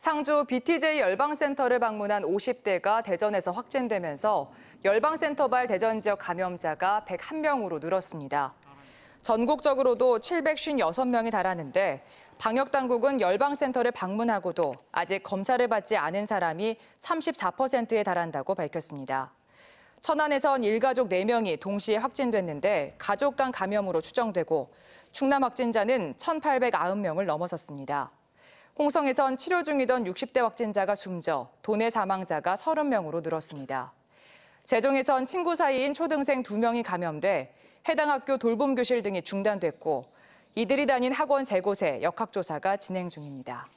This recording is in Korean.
상주 BTJ 열방센터를 방문한 50대가 대전에서 확진되면서 열방센터발 대전 지역 감염자가 101명으로 늘었습니다. 전국적으로도 756명이 달하는데 방역당국은 열방센터를 방문하고도 아직 검사를 받지 않은 사람이 34%에 달한다고 밝혔습니다. 천안에선 일가족 4명이 동시에 확진됐는데 가족 간 감염으로 추정되고 충남 확진자는 1,890명을 넘어섰습니다. 홍성에선 치료 중이던 60대 확진자가 숨져 도내 사망자가 30명으로 늘었습니다. 세종에선 친구 사이인 초등생 2명이 감염돼 해당 학교 돌봄 교실 등이 중단됐고 이들이 다닌 학원 3곳에 역학조사가 진행 중입니다.